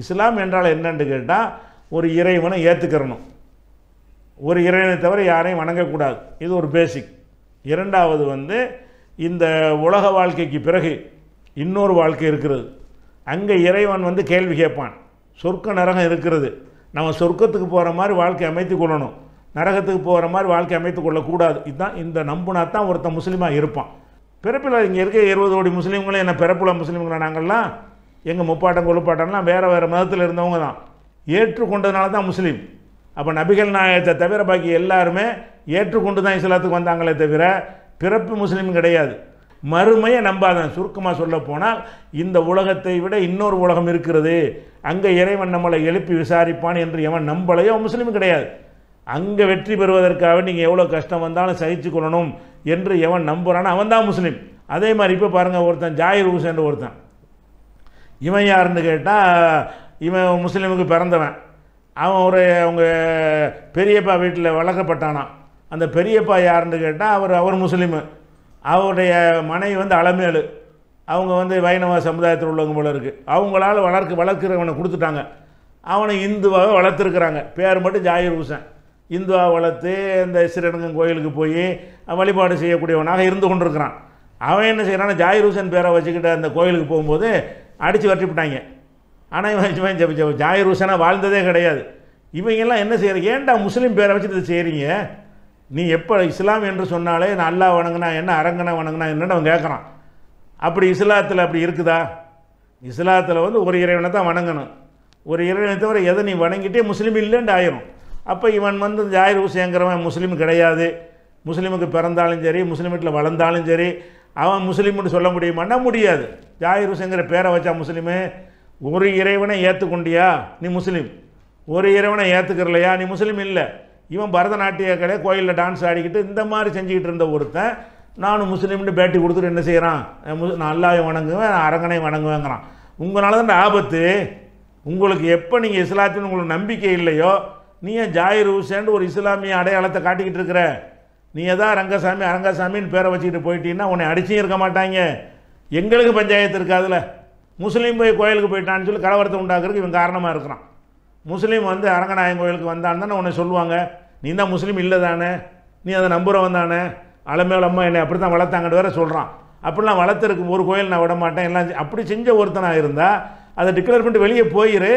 இஸ்லாம் என்றால் என்னென்னு கேட்டால் ஒரு இறைவனை ஏற்றுக்கிறணும் ஒரு இறைவனை தவிர யாரையும் வணங்கக்கூடாது இது ஒரு பேசிக் இரண்டாவது வந்து இந்த உலக வாழ்க்கைக்கு பிறகு இன்னொரு வாழ்க்கை இருக்கிறது அங்கே இறைவன் வந்து கேள்வி கேட்பான் சொர்க்க நரகம் இருக்கிறது நம்ம சொர்க்கத்துக்கு போகிற மாதிரி வாழ்க்கை அமைத்து கொள்ளணும் நரகத்துக்கு போகிற மாதிரி வாழ்க்கை அமைத்து கொள்ளக்கூடாது இதுதான் இந்த நம்புனா தான் ஒருத்தன் முஸ்லீமாக இருப்பான் பிறப்பில் இங்கே இருக்க இருபது கோடி முஸ்லீம்களும் என்ன பிறப்புல முஸ்லீம்களா நாங்கள்லாம் எங்கள் முப்பாட்டம் கொழுப்பாட்டம்லாம் வேறு வேறு மதத்தில் இருந்தவங்க தான் ஏற்றுக்கொண்டதுனால தான் முஸ்லீம் அப்போ நபிகள் நாயகத்தை தவிர பாக்கி எல்லாருமே ஏற்றுக்கொண்டு தான் இஸ்லாத்துக்கு வந்தாங்களே தவிர பிறப்பு முஸ்லீம் கிடையாது மறுமையை நம்பாதான் சுருக்கமாக சொல்ல போனால் இந்த உலகத்தை விட இன்னொரு உலகம் இருக்கிறது அங்கே இறைவன் நம்மளை எழுப்பி விசாரிப்பான் என்று எவன் நம்பலையோ முஸ்லீம் கிடையாது அங்கே வெற்றி பெறுவதற்காக நீங்கள் எவ்வளோ கஷ்டம் வந்தாலும் சகிச்சு கொள்ளணும் என்று எவன் நம்புகிறான்னு அவன் தான் முஸ்லீம் அதே மாதிரி இப்போ பாருங்கள் ஒருத்தன் ஜாயிர் ஹூசேன் ஒருத்தன் இவன் யாருன்னு கேட்டால் இவன் முஸ்லீமுக்கு பிறந்தவன் அவன் ஒரு அவங்க பெரியப்பா வீட்டில் வளர்க்கப்பட்டானான் அந்த பெரியப்பா யாருன்னு கேட்டால் அவர் அவர் முஸ்லீமு அவருடைய மனைவி வந்து அலமேலு அவங்க வந்து வைணவ சமுதாயத்தில் உள்ளவங்க போல இருக்குது அவங்களால வளர்க்க வளர்க்குறவனை கொடுத்துட்டாங்க அவனை இந்துவாக வளர்த்துருக்குறாங்க பேர் மட்டும் ஜாயிர் ஹூசன் இந்துவாக வளர்த்து இந்த சிறனங்கம் கோயிலுக்கு போய் வழிபாடு செய்யக்கூடியவனாக இருந்து கொண்டிருக்கிறான் அவன் என்ன செய்கிறான்னா ஜாயிர் ஹூசன் பேரை வச்சுக்கிட்ட அந்த கோயிலுக்கு போகும்போது அடித்து வரட்டி விட்டாங்க ஆனால் இவன் ஜாயிர் ஹுசனாக வாழ்ந்ததே கிடையாது இவங்கெல்லாம் என்ன செய்கிற ஏன்டா முஸ்லீம் பேரை வச்சு இதை செய்கிறீங்க நீ எப்போ இஸ்லாம் என்று சொன்னாலே நான் அல்லா வணங்கினா என்ன அரங்கனா வணங்கினா என்னென்னு அவன் கேட்குறான் அப்படி இஸ்லாத்தில் அப்படி இருக்குதா இஸ்லாத்தில் வந்து ஒரு இறைவனை தான் வணங்கணும் ஒரு இறைவனை தவிர எதை நீ வணங்கிட்டே முஸ்லீம் இல்லைன்னு ஆயிரும் அப்போ இவன் வந்து ஜாயிர் ஹுசேங்கிறவன் முஸ்லீம் கிடையாது முஸ்லீமுக்கு பிறந்தாலும் சரி முஸ்லீம் வீட்டில் வளர்ந்தாலும் சரி அவன் முஸ்லீம்னு சொல்ல முடியுமான்னா முடியாது ஜாயிர் ஹுசேங்கிற பேரை வச்சா முஸ்லீமு ஒரு இறைவனை ஏற்றுக்கொண்டியா நீ முஸ்லீம் ஒரு இறைவனை ஏற்றுக்கிறலையா நீ முஸ்லீம் இல்லை இவன் பரதநாட்டிய கலையை கோயிலில் டான்ஸ் ஆடிக்கிட்டு இந்த மாதிரி செஞ்சுக்கிட்டு இருந்த ஒருத்தன் நானும் முஸ்லீம்னு பேட்டி கொடுத்துட்டு என்ன செய்கிறான் நான் அல்லாவை வணங்குவேன் அரங்கனை வணங்குவேங்கிறான் உங்களால் தான் ஆபத்து உங்களுக்கு எப்போ நீங்கள் இஸ்லாத்தின் உங்களுக்கு நம்பிக்கை இல்லையோ நீ ஏன் ஜாயிர் ஹுசேன் ஒரு இஸ்லாமிய அடையாளத்தை காட்டிக்கிட்டு இருக்கிற நீ எதா ரங்கசாமி அரங்கசாமின்னு பேரை வச்சுக்கிட்டு போயிட்டீங்கன்னா உன்னை அடிச்சும் இருக்க மாட்டாங்க எங்களுக்கு பஞ்சாயத்து இருக்காதுல்ல முஸ்லீம் போய் கோயிலுக்கு போயிட்டான்னு சொல்லி கலவரத்தை உண்டாக்குறதுக்கு இவன் காரணமாக இருக்கிறான் முஸ்லீம் வந்து அரங்கநாயகம் கோயிலுக்கு வந்தான்னு தானே உன்னை சொல்லுவாங்க நீ தான் முஸ்லீம் இல்லை தானே நீ அதை நம்புகிறவன் தானே அலமேல் அம்மா என்னை அப்படி தான் வளர்த்தாங்கன்னு வேற சொல்கிறான் அப்படிலாம் வளர்த்துருக்கு ஒரு கோயில் நான் விட மாட்டேன் எல்லாம் அப்படி செஞ்ச ஒருத்தனாக இருந்தால் அதை டிக்ளேர் பண்ணிட்டு வெளியே போயிரு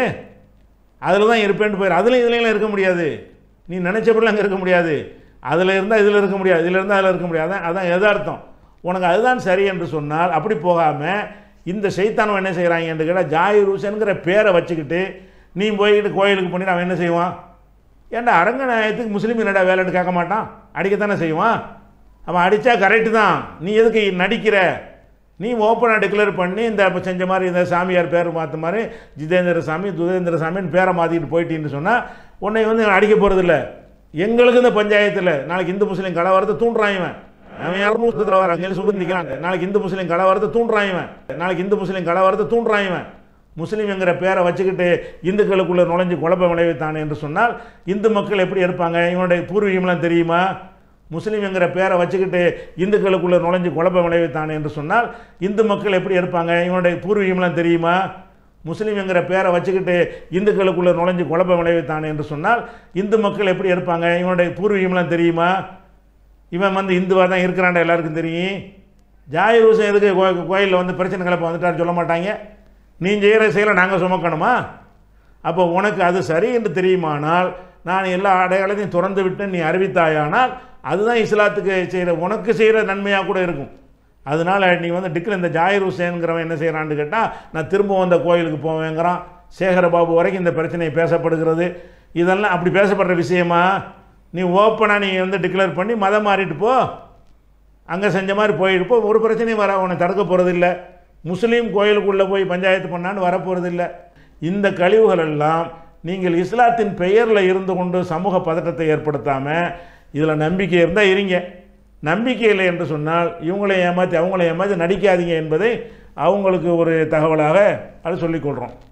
அதில் தான் இருப்பேன்ட்டு போயிரு அதில் இதுலாம் இருக்க முடியாது நீ நினச்சபடிலாம் அங்கே இருக்க முடியாது அதில் இருந்தால் இதில் இருக்க முடியாது இதில் இருந்தால் அதில் இருக்க முடியாது அதுதான் அதான் எதார்த்தம் உனக்கு அதுதான் சரி என்று சொன்னால் அப்படி போகாமல் இந்த சைத்தானவன் என்ன செய்கிறாங்க என்று கேட்டால் ஜாயிர் ஹூசனுங்கிற பேரை வச்சுக்கிட்டு நீ போய்கிட்டு கோயிலுக்கு பண்ணி அவன் என்ன செய்வான் ஏன்டா அரங்க நியாயத்துக்கு முஸ்லீம் என்னடா வேலைன்னு கேட்க மாட்டான் அடிக்கத்தானே செய்வான் அவன் அடித்தா கரெக்டு தான் நீ எதுக்கு நடிக்கிற நீ ஓப்பனாக டிக்ளேர் பண்ணி இந்த இப்போ செஞ்ச மாதிரி இந்த சாமியார் பேர் மாற்ற மாதிரி ஜிதேந்திர சாமி துதேந்திர சாமின்னு பேரை மாற்றிட்டு போயிட்டின்னு சொன்னால் உன்னை வந்து அடிக்க போகிறதில்ல எங்களுக்கு இந்த பஞ்சாயத்தில் நாளைக்கு இந்து முஸ்லீம் கலவரத்தை தூண்டுறான் இவன் அவன் இரநூறு தடவை வரான் சொல்லி சுட்டு நிற்கிறாங்க நாளைக்கு இந்து முஸ்லீம் கலவரத்தை தூண்டுறான் இவன் நாளைக்கு இந்து முஸ்லீம் கலவரத்தை வரது இவன் முஸ்லீம் என்கிற பேரை வச்சுக்கிட்டு இந்துக்களுக்குள்ளே நுழைஞ்சு குழப்பம் விளைவித்தான் என்று சொன்னால் இந்து மக்கள் எப்படி இருப்பாங்க இவனுடைய பூர்வீகம்லாம் தெரியுமா முஸ்லீம் என்கிற பேரை வச்சுக்கிட்டு இந்துக்களுக்குள்ளே நுழைஞ்சு குழப்பம் விளைவித்தான் என்று சொன்னால் இந்து மக்கள் எப்படி இருப்பாங்க இவனுடைய பூர்வீகம்லாம் தெரியுமா முஸ்லீம் என்கிற பேரை வச்சுக்கிட்டு இந்துக்களுக்குள்ளே நுழைஞ்சு குழப்பம் விளைவித்தான் என்று சொன்னால் இந்து மக்கள் எப்படி இருப்பாங்க இவனுடைய பூர்வீகம்லாம் தெரியுமா இவன் வந்து இந்துவாக தான் இருக்கிறான்டா எல்லாருக்கும் தெரியும் ஜாயிர் ஹூசன் எதுக்கு கோயிலில் வந்து பிரச்சனை கலப்ப வந்துட்டார் சொல்ல மாட்டாங்க நீ செய்கிற செயலை நாங்கள் சுமக்கணுமா அப்போ உனக்கு அது சரி என்று தெரியுமானால் நான் எல்லா அடையாளத்தையும் திறந்து விட்டு நீ அறிவித்தாயானால் அதுதான் இஸ்லாத்துக்கு செய்கிற உனக்கு செய்கிற நன்மையாக கூட இருக்கும் அதனால் நீ வந்து டிக்கில் இந்த ஜாயிர் ஹுசேனுங்கிறவன் என்ன செய்கிறான்னு கேட்டால் நான் திரும்பவும் வந்த கோயிலுக்கு போவேங்கிறான் சேகரபாபு வரைக்கும் இந்த பிரச்சனையை பேசப்படுகிறது இதெல்லாம் அப்படி பேசப்படுற விஷயமா நீ ஓப்பனாக நீ வந்து டிக்ளேர் பண்ணி மதம் மாறிட்டு போ அங்கே செஞ்ச மாதிரி போயிட்டு போ ஒரு பிரச்சனையும் வர உன்னை தடுக்க போகிறதில்ல முஸ்லீம் கோயிலுக்குள்ளே போய் பஞ்சாயத்து பண்ணான்னு வரப்போகிறதில்ல இந்த கழிவுகளெல்லாம் நீங்கள் இஸ்லாத்தின் பெயரில் இருந்து கொண்டு சமூக பதட்டத்தை ஏற்படுத்தாமல் இதில் நம்பிக்கை இருந்தால் இருங்க நம்பிக்கை இல்லை என்று சொன்னால் இவங்களை ஏமாற்றி அவங்கள ஏமாற்றி நடிக்காதீங்க என்பதை அவங்களுக்கு ஒரு தகவலாக அது சொல்லிக்கொள்கிறோம்